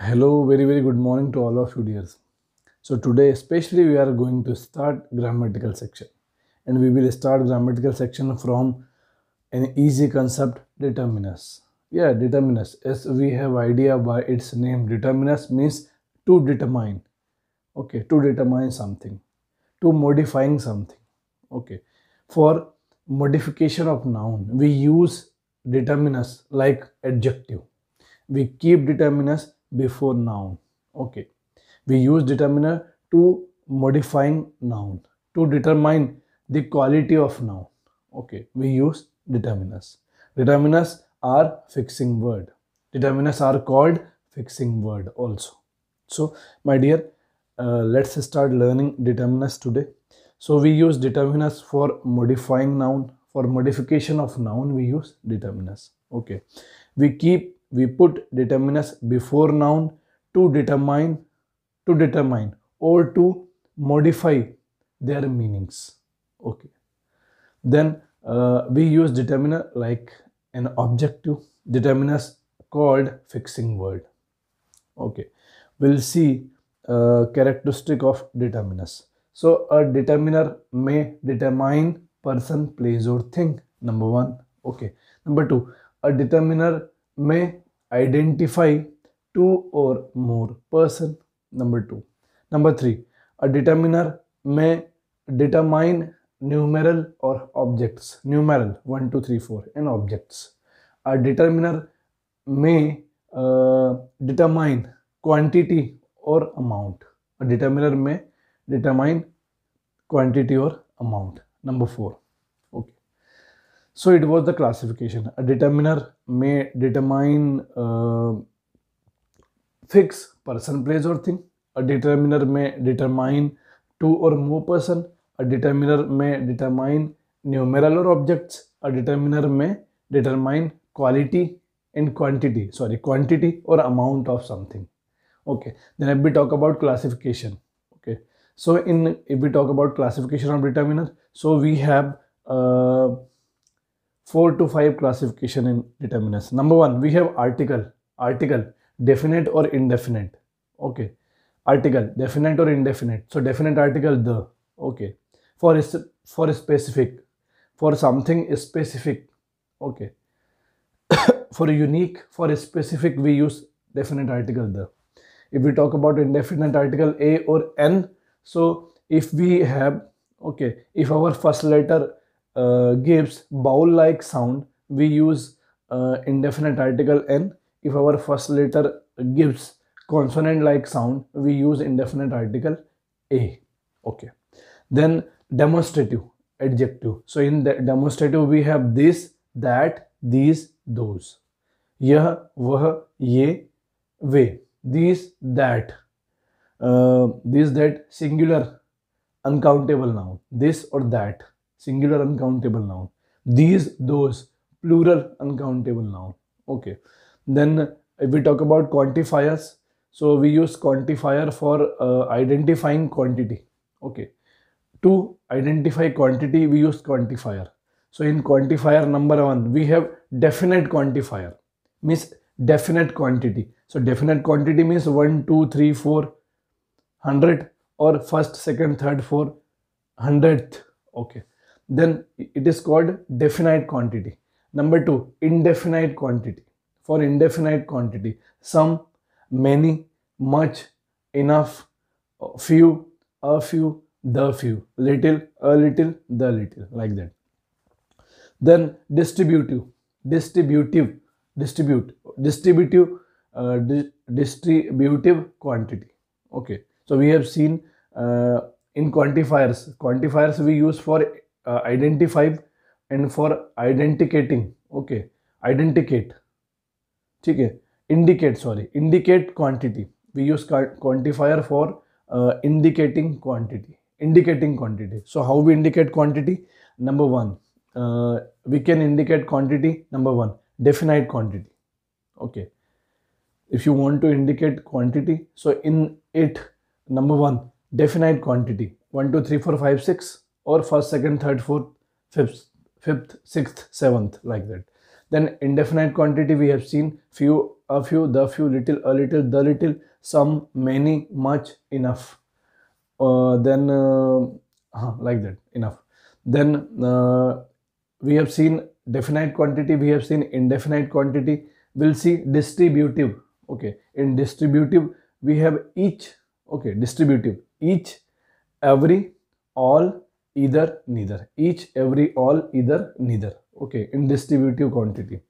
Hello, very very good morning to all of you dears. So today especially we are going to start grammatical section and we will start grammatical section from an easy concept determinus. Yeah, determinus as we have idea by its name determinus means to determine. Okay, to determine something, to modifying something. Okay, for modification of noun we use determinus like adjective. We keep determinus before noun okay we use determiner to modifying noun to determine the quality of noun okay we use determiners determiners are fixing word determiners are called fixing word also so my dear uh, let's start learning determiners today so we use determiners for modifying noun for modification of noun we use determiners okay we keep we put determinants before noun to determine to determine or to modify their meanings okay then uh, we use determiner like an objective determiners called fixing word okay we'll see uh, characteristic of determiners so a determiner may determine person place or thing number one okay number two a determiner may identify two or more person. Number two. Number three, a determiner may determine numeral or objects. Numeral 1, 2, 3, 4 and objects. A determiner may uh, determine quantity or amount. A determiner may determine quantity or amount. Number 4 So it was the classification. A determiner may determine uh, fix person, place or thing. A determiner may determine two or more person. A determiner may determine numeral or objects. A determiner may determine quality and quantity. Sorry, quantity or amount of something. Okay. Then if we talk about classification. Okay. So in if we talk about classification of determiner, so we have uh, four to five classification in determinants. Number one, we have article, article, definite or indefinite. Okay, article, definite or indefinite. So definite article the. Okay, for for specific, for something specific. Okay, for unique, for a specific, we use definite article the. If we talk about indefinite article a or n, so if we have okay, if our first letter uh, gives bowl like sound, we use uh, indefinite article n. If our first letter gives consonant-like sound, we use indefinite article a. Okay. Then demonstrative adjective. So in the demonstrative we have this, that, these, those. यह, वह, ये, वे. These, that. Uh, these, that, singular, uncountable noun. This or that singular uncountable noun. These, those, plural uncountable noun. Okay. Then if we talk about quantifiers, so we use quantifier for uh, identifying quantity. Okay. To identify quantity, we use quantifier. So in quantifier number one, we have definite quantifier means definite quantity. So definite quantity means 1, 2, 3, 4, 100 or first, second, third, four, hundredth. Okay then it is called definite quantity. Number two, indefinite quantity. For indefinite quantity, some, many, much, enough, few, a few, the few, little, a little, the little, like that. Then distributive, distributive, distribute, distributive, uh, di distributive quantity. Okay, so we have seen uh, in quantifiers, quantifiers we use for uh, identify and for identifying, okay identicate ठीक है indicate sorry indicate quantity we use quantifier for uh, indicating quantity indicating quantity so how we indicate quantity number one uh, we can indicate quantity number one definite quantity okay if you want to indicate quantity so in it number one definite quantity One, two, three, four, five, six or first, second, third, fourth, fifth, fifth, sixth, seventh, like that. Then indefinite quantity we have seen few, a few, the few, little, a little, the little, some, many, much, enough. Uh, then uh, like that, enough. Then uh, we have seen definite quantity, we have seen indefinite quantity. We'll see distributive. Okay, in distributive we have each. Okay, distributive each, every, all, either, neither. Each, every, all, either, neither. Okay, in distributive quantity.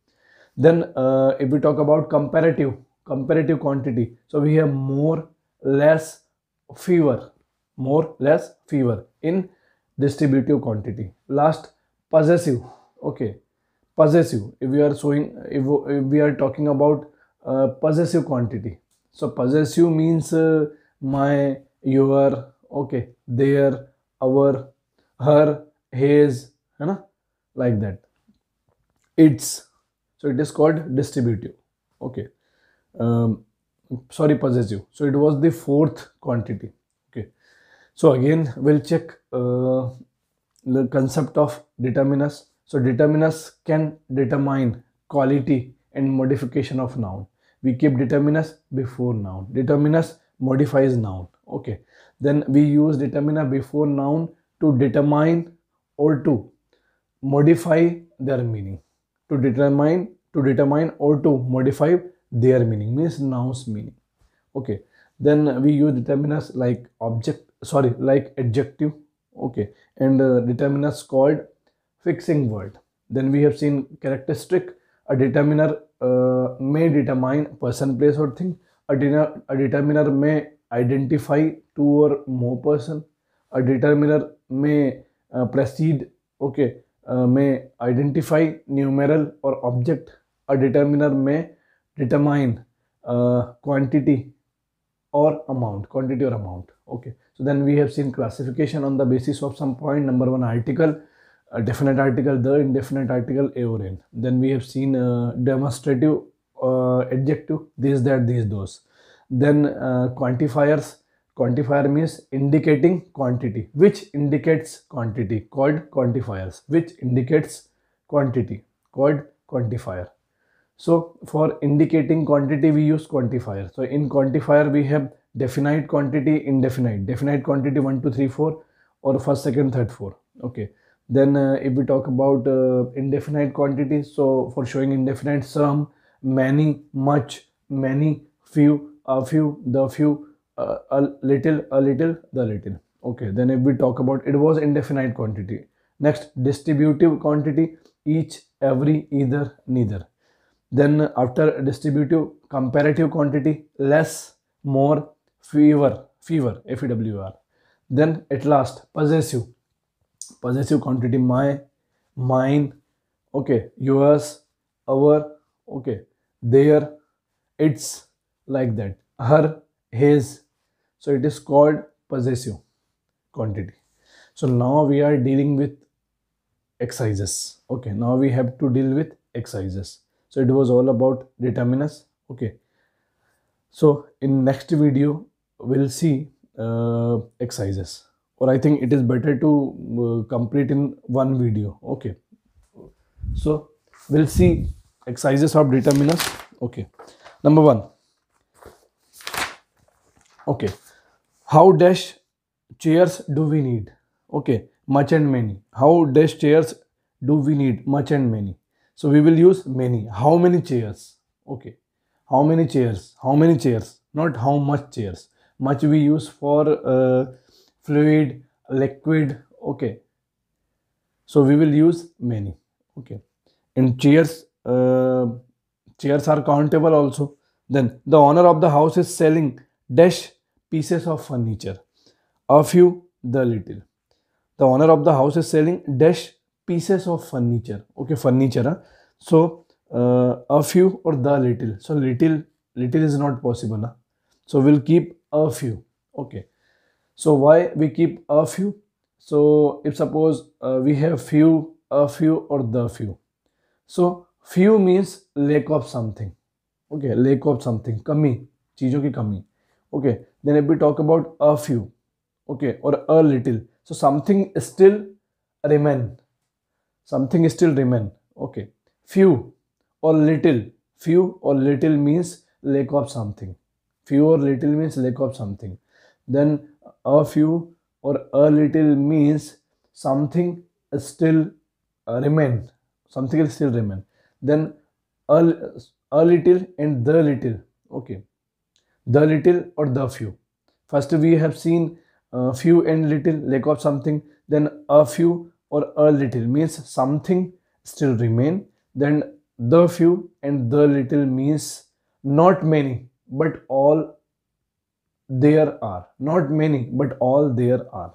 Then uh, if we talk about comparative, comparative quantity. So we have more, less, fewer. More, less, fewer in distributive quantity. Last, possessive. Okay, possessive. If we are showing, if, if we are talking about uh, possessive quantity. So possessive means uh, my, your, okay, their, our, her, his, you know, like that. Its. So it is called distributive. Okay. Um, sorry, possessive. So it was the fourth quantity. Okay. So again, we'll check uh, the concept of determiners. So determiners can determine quality and modification of noun. We keep determiners before noun. Determiners modifies noun. Okay. Then we use determiner before noun to determine or to modify their meaning. To determine, to determine or to modify their meaning means nouns meaning. Okay. Then we use determiners like object, sorry, like adjective. Okay. And uh, determiners called fixing word. Then we have seen characteristic. A determiner uh, may determine person, place or thing. A, a determiner may identify two or more person determiner may uh, precede okay uh, may identify numeral or object a determiner may determine uh, quantity or amount quantity or amount okay so then we have seen classification on the basis of some point number one article a definite article the indefinite article a or n then we have seen uh, demonstrative uh, adjective this that these those then uh, quantifiers quantifier means indicating quantity which indicates quantity called quantifiers which indicates quantity called quantifier so for indicating quantity we use quantifier so in quantifier we have definite quantity indefinite definite quantity 1 2 3 4 or first second third four okay then uh, if we talk about uh, indefinite quantity so for showing indefinite some, many much many few a few the few uh, a little a little the little okay then if we talk about it was indefinite quantity next distributive quantity each every either neither then after distributive comparative quantity less more fewer fewer fewr then at last possessive possessive quantity my mine okay yours our okay their it's like that her his so it is called possessive quantity. So now we are dealing with excises. Okay, now we have to deal with excises. So it was all about determinants. Okay. So in next video, we'll see uh, excises or I think it is better to uh, complete in one video. Okay. So we'll see exercises of determinants. Okay. Number one. Okay how dash chairs do we need okay much and many how dash chairs do we need much and many so we will use many how many chairs okay how many chairs how many chairs not how much chairs much we use for uh, fluid liquid okay so we will use many okay and chairs uh, chairs are countable also then the owner of the house is selling dash pieces of furniture. A few, the little. The owner of the house is selling dash pieces of furniture. Okay, furniture. Huh? So, uh, a few or the little. So, little, little is not possible. na Huh? So, we'll keep a few. Okay. So, why we keep a few? So, if suppose uh, we have few, a few or the few. So, few means lack of something. Okay, lack of something, kami cheezon ki kami okay then if we talk about a few okay or a little so something still remain something still remain okay few or little few or little means lack of something few or little means lack of something then a few or a little means something still remain something still remain then a, a little and the little okay the little or the few. First we have seen uh, few and little, lack of something, then a few or a little means something still remain. Then the few and the little means not many but all there are. Not many but all there are.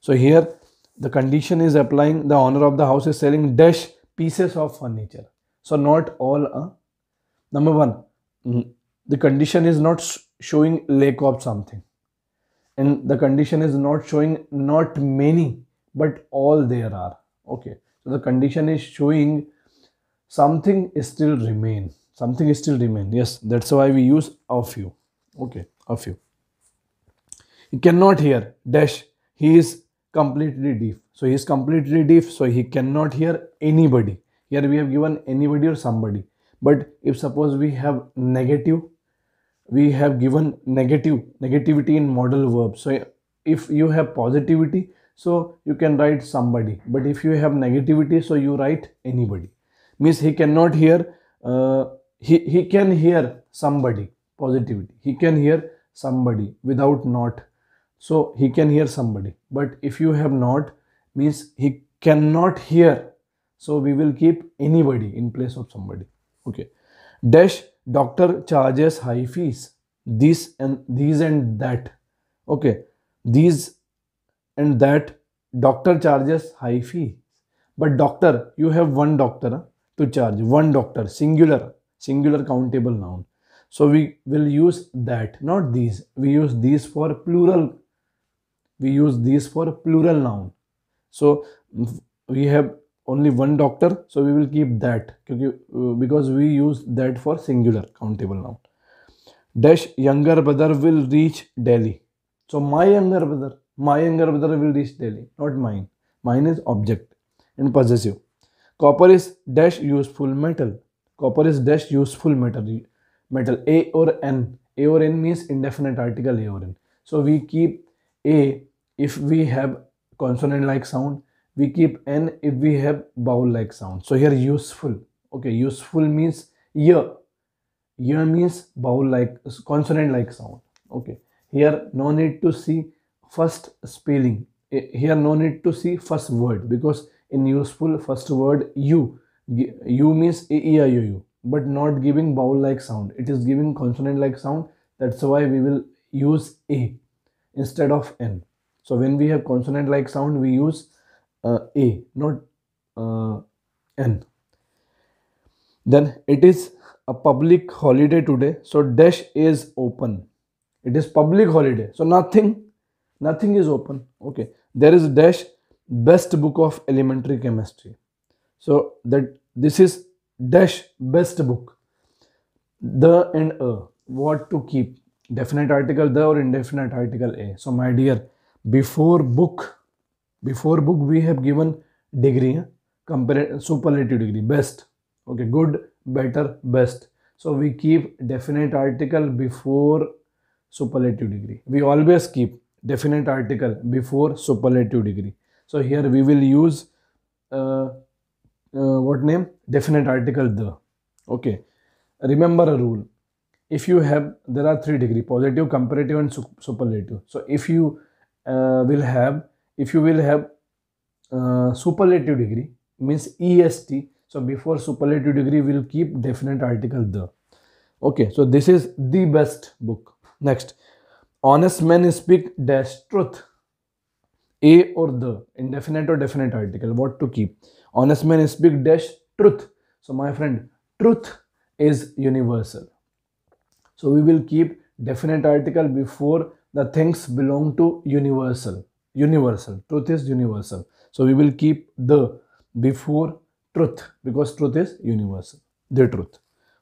So here the condition is applying the owner of the house is selling dash pieces of furniture. So not all uh, Number one, the condition is not showing lack of something and the condition is not showing not many but all there are okay so the condition is showing something is still remain something is still remain yes that's why we use a few okay a few he cannot hear dash he is completely deaf so he is completely deaf so he cannot hear anybody here we have given anybody or somebody but if suppose we have negative we have given negative negativity in modal verb so if you have positivity so you can write somebody but if you have negativity so you write anybody means he cannot hear uh, he, he can hear somebody positivity he can hear somebody without not so he can hear somebody but if you have not means he cannot hear so we will keep anybody in place of somebody okay dash doctor charges high fees this and these and that okay these and that doctor charges high fee but doctor you have one doctor to charge one doctor singular singular countable noun so we will use that not these we use these for plural we use these for plural noun so we have only one doctor so we will keep that uh, because we use that for singular countable noun dash younger brother will reach delhi so my younger brother my younger brother will reach delhi not mine mine is object in possessive copper is dash useful metal copper is dash useful metal metal a or n a or n means indefinite article a or n so we keep a if we have consonant like sound we keep n if we have vowel like sound so here useful okay useful means ear ear means vowel like consonant like sound okay here no need to see first spelling eh, here no need to see first word because in useful first word u u means e e i u u but not giving vowel like sound it is giving consonant like sound that's why we will use a instead of n so when we have consonant like sound we use uh, a not uh, n then it is a public holiday today so dash is open it is public holiday so nothing nothing is open okay there is dash best book of elementary chemistry so that this is dash best book the and a what to keep definite article the or indefinite article a so my dear before book before book, we have given degree, Compare superlative degree, best. Okay, good, better, best. So we keep definite article before superlative degree. We always keep definite article before superlative degree. So here we will use uh, uh, what name? Definite article the. Okay. Remember a rule. If you have, there are three degree, positive, comparative and superlative. So if you uh, will have if you will have uh, superlative degree means est so before superlative degree we'll keep definite article the okay so this is the best book next honest men speak dash truth a or the indefinite or definite article what to keep honest men speak dash truth so my friend truth is universal so we will keep definite article before the things belong to universal universal. Truth is universal. So we will keep the before truth because truth is universal. The truth.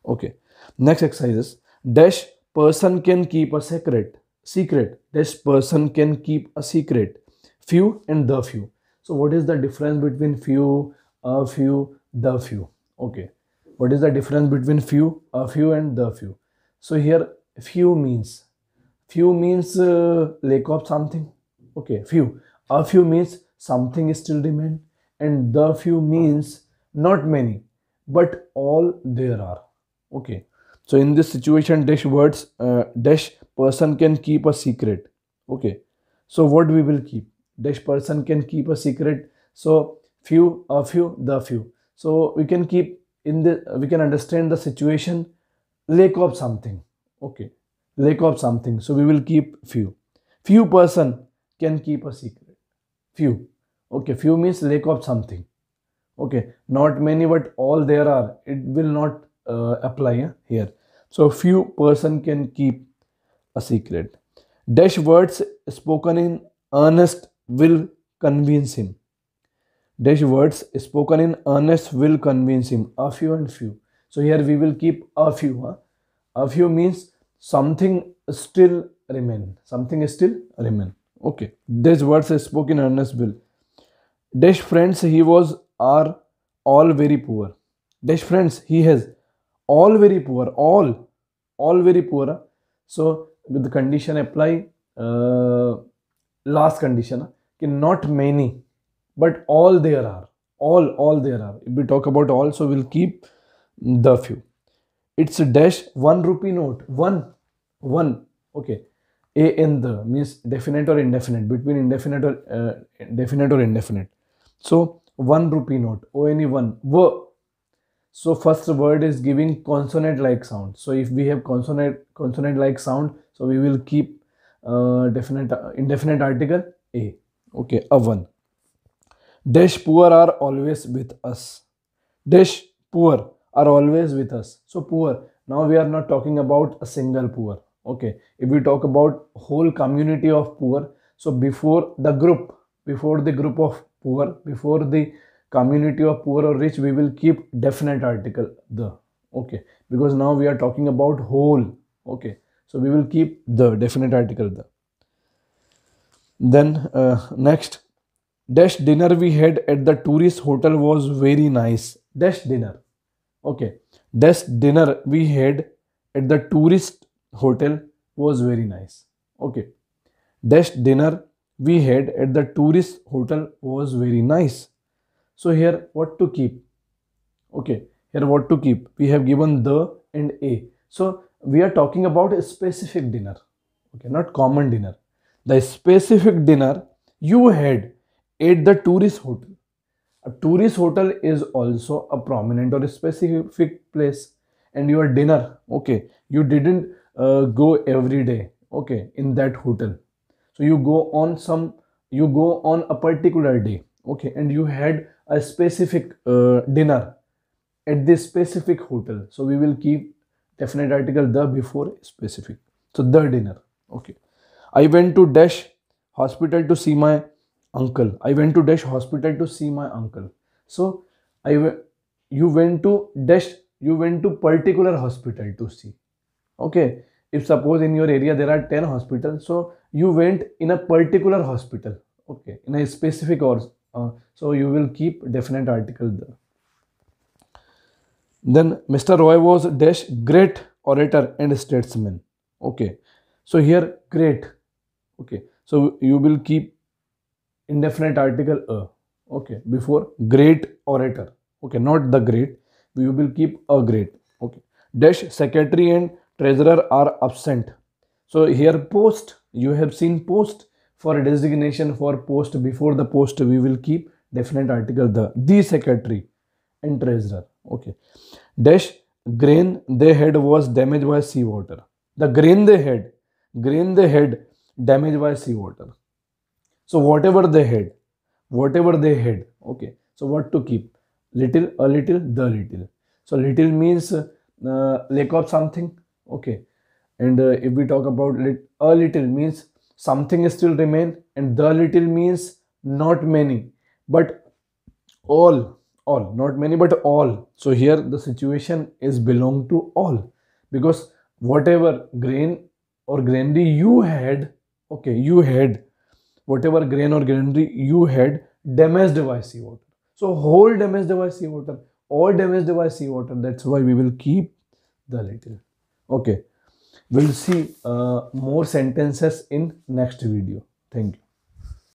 Okay. Next exercise is dash person can keep a secret. Secret. Dash person can keep a secret. Few and the few. So what is the difference between few, a few, the few? Okay. What is the difference between few, a few and the few? So here few means few means uh, lack of something okay few a few means something is still remain and the few means not many but all there are okay so in this situation dash words uh, dash person can keep a secret okay so what we will keep dash person can keep a secret so few a few the few so we can keep in the we can understand the situation lack of something okay lack of something so we will keep few few person can keep a secret few okay few means lack of something okay not many but all there are it will not uh, apply eh, here so few person can keep a secret dash words spoken in earnest will convince him dash words spoken in earnest will convince him a few and few so here we will keep a few huh? a few means something still remain something still remain Okay, these words are spoken in earnest Bill. Dash friends he was are all very poor. Dash friends he has all very poor. All, all very poor. So with the condition apply uh, last condition not many but all there are. All, all there are. If we talk about all, so we'll keep the few. It's a dash one rupee note. One, one. Okay a and the means definite or indefinite between indefinite or uh, definite or indefinite so 1 rupee note o any one so first word is giving consonant like sound so if we have consonant consonant like sound so we will keep uh, definite uh, indefinite article a okay a one dash poor are always with us dash poor are always with us so poor now we are not talking about a single poor okay if we talk about whole community of poor so before the group before the group of poor before the community of poor or rich we will keep definite article the okay because now we are talking about whole okay so we will keep the definite article the then uh, next dash dinner we had at the tourist hotel was very nice dash dinner okay dash dinner we had at the tourist hotel was very nice. Okay. Dash dinner we had at the tourist hotel was very nice. So here what to keep? Okay. Here what to keep? We have given the and a. So we are talking about a specific dinner. Okay. Not common dinner. The specific dinner you had at the tourist hotel. A tourist hotel is also a prominent or a specific place and your dinner okay you didn't uh, go every day okay in that hotel so you go on some you go on a particular day okay and you had a specific uh, dinner at this specific hotel so we will keep definite article the before specific so the dinner okay i went to dash hospital to see my uncle i went to dash hospital to see my uncle so I you went to dash you went to particular hospital to see okay if suppose in your area there are 10 hospitals so you went in a particular hospital okay in a specific or uh, so you will keep definite article there then mr roy was dash great orator and statesman okay so here great okay so you will keep indefinite article a okay before great orator okay not the great you will keep a great okay dash secretary and treasurer are absent so here post you have seen post for designation for post before the post we will keep definite article the the secretary and treasurer okay dash grain they had was damaged by seawater the grain they had grain they had damaged by seawater so whatever they had whatever they had okay so what to keep little a little the little so little means uh, lack of something okay and uh, if we talk about lit a little means something still remain and the little means not many but all all not many but all so here the situation is belong to all because whatever grain or granary you had okay you had whatever grain or granary you had damaged by seawater so whole damaged by seawater all damaged by seawater that's why we will keep the little Okay, we'll see uh, more sentences in next video. Thank you.